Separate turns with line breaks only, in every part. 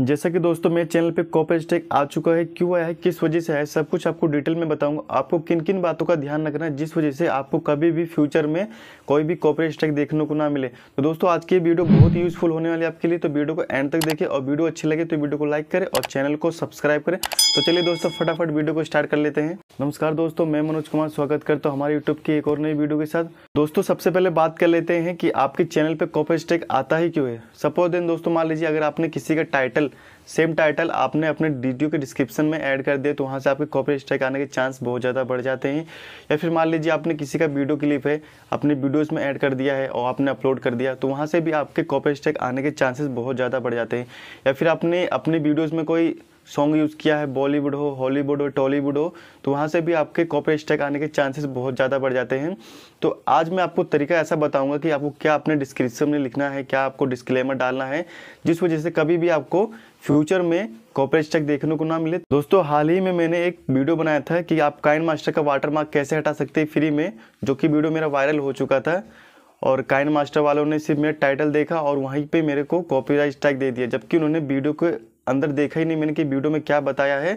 जैसा कि दोस्तों मेरे चैनल पे कॉपेज टेक आ चुका है क्यों आया है किस वजह से है सब कुछ आपको डिटेल में बताऊंगा आपको किन किन बातों का ध्यान रखना है जिस वजह से आपको कभी भी फ्यूचर में कोई भी कॉपरेज टेक देखने को ना मिले तो दोस्तों आज की वीडियो बहुत यूजफुल होने वाली आपके लिए तो वीडियो को एंड तक देखें और वीडियो अच्छी लगे तो वीडियो को लाइक करें और चैनल को सब्सक्राइब करें तो चलिए दोस्तों फटाफट वीडियो को स्टार्ट कर लेते हैं नमस्कार दोस्तों मैं मनोज कुमार स्वागत करता हूँ हमारे यूट्यूब की एक और नई वीडियो के साथ दोस्तों सबसे पहले बात कर लेते हैं कि आपके चैनल पर कॉपरेज टेक आता ही क्यों है सपोज देन दोस्तों मान लीजिए अगर आपने किसी का टाइटल टाइटल सेम टाइटल आपने अपने वीडियो के डिस्क्रिप्शन में ऐड कर दिया तो वहाँ से आपके कॉपी स्ट्राइक आने के चांस बहुत ज़्यादा बढ़ जाते हैं या फिर मान लीजिए आपने किसी का वीडियो क्लिप है अपने वीडियोज़ में ऐड कर दिया है और आपने अपलोड कर दिया तो वहाँ से भी आपके कॉपी स्ट्राइक आने के चांसेस बहुत ज़्यादा बढ़ जाते हैं या फिर आपने अपने वीडियोज़ में कोई सॉन्ग यूज़ किया है बॉलीवुड हो हॉलीवुड हो टॉलीवुड हो तो वहाँ से भी आपके कॉपी स्ट्राइक आने के चांसेस बहुत ज़्यादा बढ़ जाते हैं तो आज मैं आपको तरीका ऐसा बताऊँगा कि आपको क्या अपने डिस्क्रिप्शन में लिखना है क्या आपको डिस्क्लेमर डालना है जिस वजह से कभी भी आपको फ्यूचर में कॉपी स्ट्राइक देखने को ना मिले दोस्तों हाल ही में मैंने एक वीडियो बनाया था कि आप काइन मास्टर का वाटर मार्क कैसे हटा सकते हैं फ्री में जो कि वीडियो मेरा वायरल हो चुका था और काइन मास्टर वालों ने सिर्फ मेरा टाइटल देखा और वहीं पे मेरे को कॉपीराइट स्ट्राइक दे दिया जबकि उन्होंने वीडियो को अंदर देखा ही नहीं मैंने कि वीडियो में क्या बताया है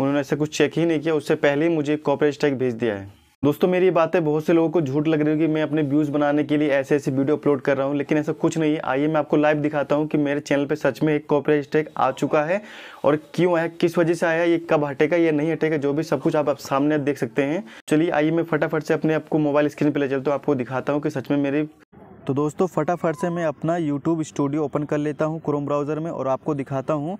उन्होंने ऐसा कुछ चेक ही नहीं किया उससे पहले ही मुझे कॉपरेज टैग भेज दिया है दोस्तों मेरी बातें बहुत से लोगों को झूठ लग रही कि मैं अपने व्यूज़ बनाने के लिए ऐसे ऐसे वीडियो अपलोड कर रहा हूँ लेकिन ऐसा कुछ नहीं है आइए मैं आपको लाइव दिखाता हूँ कि मेरे चैनल पे सच में एक कॉपरेज टैग आ चुका है और क्यों आया किस वजह से आया ये कब हटेगा या नहीं हटेगा जो भी सब कुछ आप, आप सामने देख सकते हैं चलिए आइए मैं फटाफट से अपने आपको मोबाइल स्क्रीन पर ले चलता हूँ आपको दिखाता हूँ कि सच में मेरी तो दोस्तों फटाफट से मैं अपना यूट्यूब स्टूडियो ओपन कर लेता हूँ क्रोम ब्राउज़र में और आपको दिखाता हूँ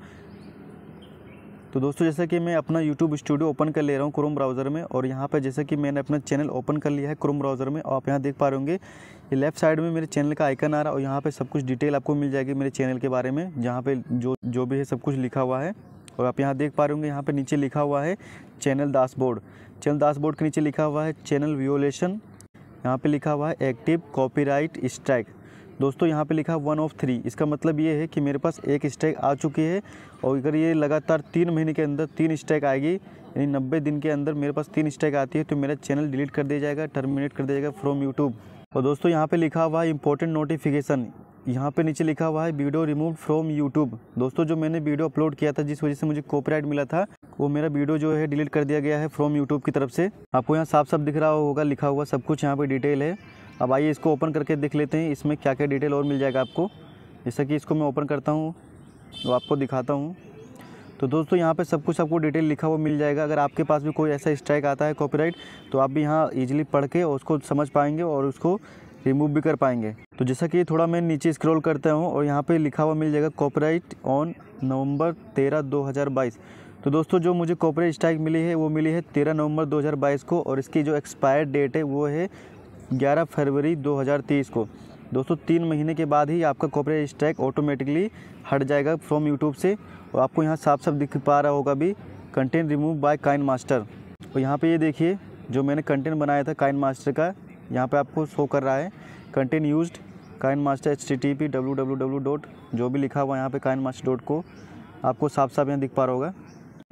तो दोस्तों जैसा कि मैं अपना यूट्यूब स्टूडियो ओपन कर ले रहा हूँ क्रोम ब्राउज़र में और यहाँ पर जैसा कि मैंने अपना चैनल ओपन कर लिया है क्रोम ब्राउज़र में आप यहाँ देख पा रहे होंगे ये लेफ्ट साइड में मेरे चैनल का आइकन आ रहा है और यहाँ पर सब कुछ डिटेल आपको मिल जाएगी मेरे चैनल के बारे में जहाँ पर जो जो भी है सब कुछ लिखा हुआ है और आप यहाँ देख पा रहे होंगे यहाँ पर नीचे लिखा हुआ है चैनल दासबोर्ड चैनल दासबोर्ड के नीचे लिखा हुआ है चैनल व्योलेशन यहाँ पे लिखा हुआ है एक्टिव कॉपीराइट स्ट्राइक दोस्तों यहाँ पे लिखा है वन ऑफ थ्री इसका मतलब ये है कि मेरे पास एक स्ट्राइक आ चुकी है और अगर ये लगातार तीन महीने के अंदर तीन स्ट्राइक आएगी यानी नब्बे दिन के अंदर मेरे पास तीन स्ट्राइक आती है तो मेरा चैनल डिलीट कर दिया जाएगा टर्मिनेट कर दिया जाएगा फ्रॉम यूट्यूब और दोस्तों यहाँ पे लिखा हुआ है इंपॉर्टेंट नोटिफिकेशन यहाँ पे नीचे लिखा हुआ है वीडियो रिमूव फ्रॉम यूट्यूब दोस्तों जो मैंने वीडियो अपलोड किया था जिस वजह से मुझे कॉपीराइट मिला था वो मेरा वीडियो जो है डिलीट कर दिया गया है फ्रॉम यूट्यूब की तरफ से आपको यहाँ साफ साफ दिख रहा होगा लिखा हुआ सब कुछ यहाँ पर डिटेल है अब आइए इसको ओपन करके देख लेते हैं इसमें क्या क्या डिटेल और मिल जाएगा आपको जैसा कि इसको मैं ओपन करता हूँ वो आपको दिखाता हूँ तो दोस्तों यहाँ पे सब कुछ आपको डिटेल लिखा हुआ मिल जाएगा अगर आपके पास भी कोई ऐसा स्ट्राइक आता है कॉपीराइट तो आप भी यहाँ ईजिली पढ़ के उसको समझ पाएंगे और उसको रिमूव भी कर पाएंगे तो जैसा कि थोड़ा मैं नीचे स्क्रॉल करता हूँ और यहाँ पे लिखा हुआ मिल जाएगा कॉपराइट ऑन नवंबर तेरह दो हज़ार बाईस तो दोस्तों जो मुझे कॉपरेट स्ट्राइक मिली है वो मिली है तेरह नवंबर 2022 को और इसकी जो एक्सपायर डेट है वो है ग्यारह फरवरी 2023 को दोस्तों तीन महीने के बाद ही आपका कॉपरेट स्ट्राइक ऑटोमेटिकली हट जाएगा फ्रॉम यूट्यूब से और आपको यहाँ साफ साफ दिख पा रहा होगा भी content remove by KineMaster और यहाँ पर ये देखिए जो मैंने कंटेंट बनाया था काइन मास्टर का यहाँ पे आपको शो कर रहा है content use KineMaster H T T P W W W dot जो भी लिखा हुआ है यहाँ पे काइन मास्टर डॉट को आपको साफ साफ यहाँ दिख पा रहा होगा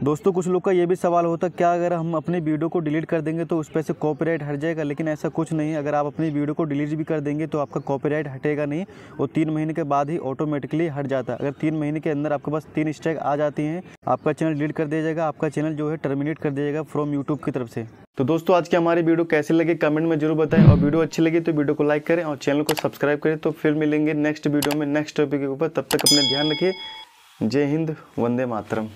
दोस्तों कुछ लोग का ये भी सवाल होता है क्या अगर हम अपनी वीडियो को डिलीट कर देंगे तो उस पर से कॉपीराइट हट जाएगा लेकिन ऐसा कुछ नहीं अगर आप अपनी वीडियो को डिलीट भी कर देंगे तो आपका कॉपीराइट हटेगा नहीं और तीन महीने के बाद ही ऑटोमेटिकली हट जाता है अगर तीन महीने के अंदर आपके पास तीन स्ट्राइक आ जाती हैं आपका चैनल डिलीट कर दिया जाएगा आपका चैनल जो है टर्मिनेट कर दिया जाएगा फ्रॉम यूट्यूब की तरफ से तो दोस्तों आज की हमारी वीडियो कैसे लगे कमेंट में जरूर बताएं और वीडियो अच्छी लगी तो वीडियो को लाइक करें और चैनल को सब्सक्राइब करें तो फिर मिलेंगे नेक्स्ट वीडियो में नेक्स्ट टॉपिक के ऊपर तब तक अपने ध्यान रखिए जय हिंद वंदे मातरम